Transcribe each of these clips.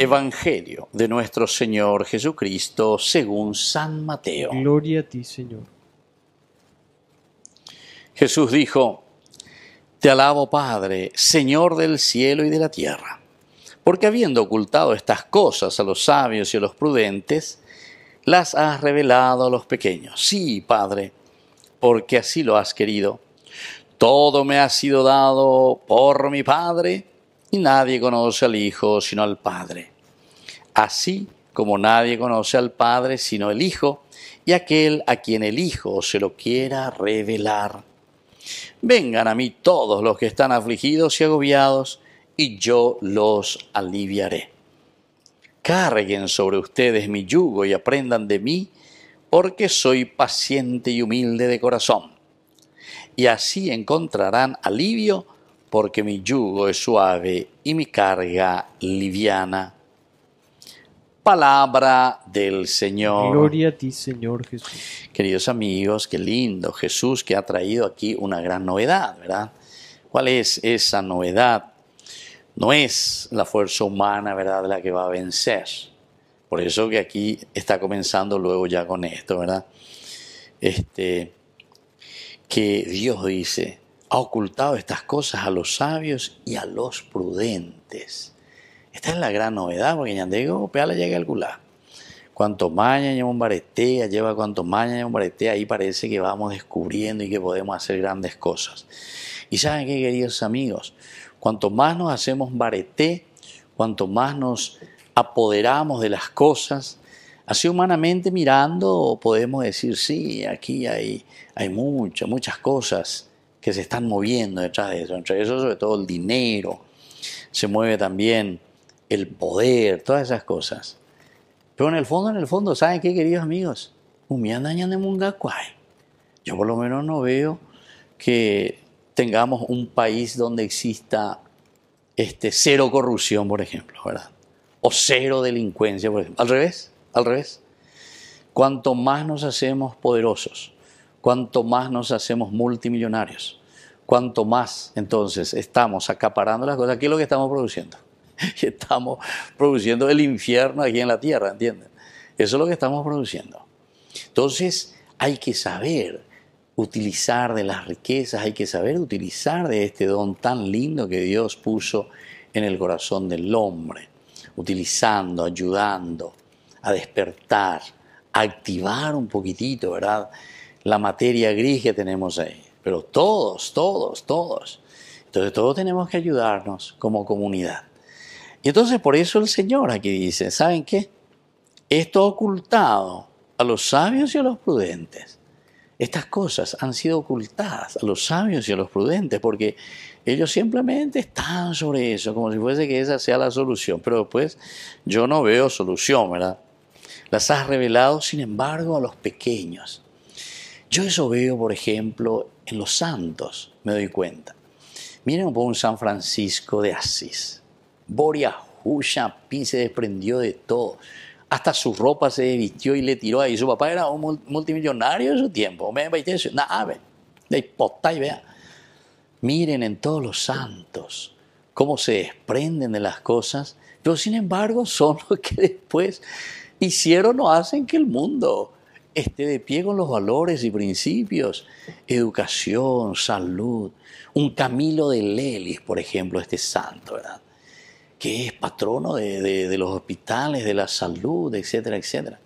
Evangelio de nuestro Señor Jesucristo según San Mateo. Gloria a ti, Señor. Jesús dijo, Te alabo Padre, Señor del cielo y de la tierra, porque habiendo ocultado estas cosas a los sabios y a los prudentes, las has revelado a los pequeños. Sí, Padre, porque así lo has querido. Todo me ha sido dado por mi Padre, y nadie conoce al Hijo sino al Padre. Así como nadie conoce al Padre sino el Hijo, y aquel a quien el Hijo se lo quiera revelar. Vengan a mí todos los que están afligidos y agobiados, y yo los aliviaré. Carguen sobre ustedes mi yugo y aprendan de mí, porque soy paciente y humilde de corazón. Y así encontrarán alivio porque mi yugo es suave y mi carga liviana. Palabra del Señor. Gloria a ti, Señor Jesús. Queridos amigos, qué lindo Jesús que ha traído aquí una gran novedad, ¿verdad? ¿Cuál es esa novedad? No es la fuerza humana, ¿verdad?, la que va a vencer. Por eso que aquí está comenzando luego ya con esto, ¿verdad? Este, que Dios dice, ha ocultado estas cosas a los sabios y a los prudentes. Esta es la gran novedad, porque ñandego, peala llega al culá. Cuanto maña lleva un baretea, lleva cuanto maña lleva un barete. ahí parece que vamos descubriendo y que podemos hacer grandes cosas. Y saben qué, queridos amigos, cuanto más nos hacemos barete, cuanto más nos apoderamos de las cosas, Así humanamente mirando podemos decir, sí, aquí hay, hay muchas, muchas cosas que se están moviendo detrás de eso. Entre eso, sobre todo el dinero, se mueve también el poder, todas esas cosas. Pero en el fondo, en el fondo, ¿saben qué, queridos amigos? de Yo por lo menos no veo que tengamos un país donde exista este, cero corrupción, por ejemplo, ¿verdad? O cero delincuencia, por ejemplo. Al revés, al revés. Cuanto más nos hacemos poderosos, cuanto más nos hacemos multimillonarios, cuanto más entonces estamos acaparando las cosas, ¿qué es lo que estamos produciendo? estamos produciendo el infierno aquí en la tierra, ¿entienden? Eso es lo que estamos produciendo. Entonces, hay que saber utilizar de las riquezas, hay que saber utilizar de este don tan lindo que Dios puso en el corazón del hombre, utilizando, ayudando a despertar, a activar un poquitito, ¿verdad? La materia gris que tenemos ahí pero todos, todos, todos. Entonces todos tenemos que ayudarnos como comunidad. Y entonces por eso el Señor aquí dice, ¿saben qué? Esto ocultado a los sabios y a los prudentes. Estas cosas han sido ocultadas a los sabios y a los prudentes porque ellos simplemente están sobre eso, como si fuese que esa sea la solución. Pero después yo no veo solución, ¿verdad? Las has revelado, sin embargo, a los pequeños. Yo eso veo, por ejemplo, en los santos, me doy cuenta. Miren un un San Francisco de Asís. Boria pi se desprendió de todo. Hasta su ropa se desvistió y le tiró ahí. Su papá era un multimillonario en su tiempo. vea. Miren en todos los santos cómo se desprenden de las cosas, pero sin embargo son los que después hicieron o hacen que el mundo esté de pie con los valores y principios, educación, salud, un Camilo de Lelis, por ejemplo, este santo, ¿verdad? que es patrono de, los hospitales, de la salud, etcétera, etcétera.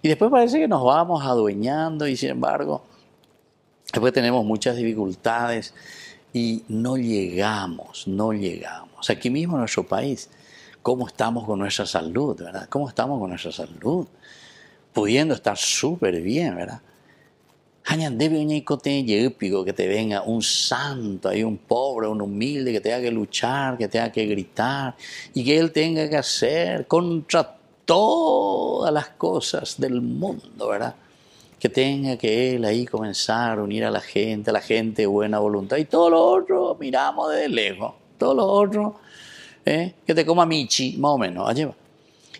Y después parece que nos vamos adueñando y sin embargo, después tenemos muchas dificultades y no llegamos, no llegamos. Aquí mismo en nuestro país, ¿cómo estamos con nuestra salud? ¿verdad? ¿Cómo estamos con nuestra salud? pudiendo estar súper bien, ¿verdad? épico que te venga un santo, ahí un pobre, un humilde, que tenga que luchar, que tenga que gritar, y que él tenga que hacer contra todas las cosas del mundo, ¿verdad? Que tenga que él ahí comenzar a unir a la gente, a la gente de buena voluntad, y todo lo otro miramos desde lejos, todo lo otro, ¿eh? que te coma Michi, más o menos, allá va.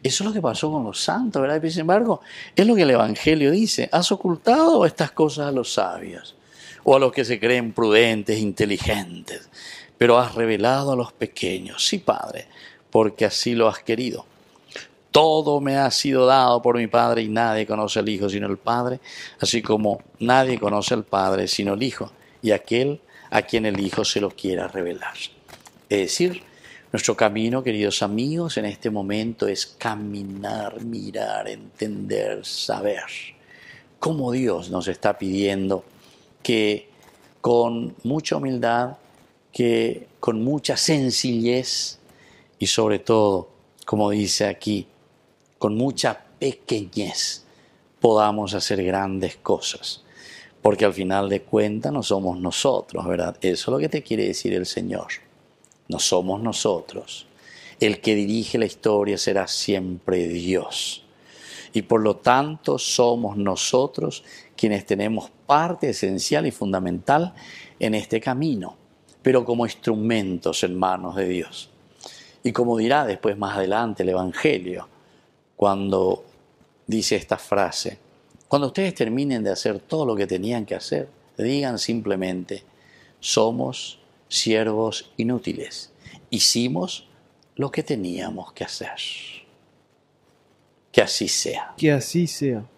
Eso es lo que pasó con los santos, ¿verdad? Y sin embargo, es lo que el Evangelio dice. Has ocultado estas cosas a los sabios o a los que se creen prudentes, inteligentes, pero has revelado a los pequeños. Sí, Padre, porque así lo has querido. Todo me ha sido dado por mi Padre y nadie conoce al Hijo sino el Padre, así como nadie conoce al Padre sino el Hijo y aquel a quien el Hijo se lo quiera revelar. Es decir, nuestro camino, queridos amigos, en este momento es caminar, mirar, entender, saber cómo Dios nos está pidiendo que con mucha humildad, que con mucha sencillez y sobre todo, como dice aquí, con mucha pequeñez podamos hacer grandes cosas. Porque al final de cuentas no somos nosotros, ¿verdad? Eso es lo que te quiere decir el Señor no somos nosotros. El que dirige la historia será siempre Dios. Y por lo tanto somos nosotros quienes tenemos parte esencial y fundamental en este camino, pero como instrumentos en manos de Dios. Y como dirá después más adelante el Evangelio, cuando dice esta frase, cuando ustedes terminen de hacer todo lo que tenían que hacer, digan simplemente, somos siervos inútiles. Hicimos lo que teníamos que hacer. Que así sea. Que así sea.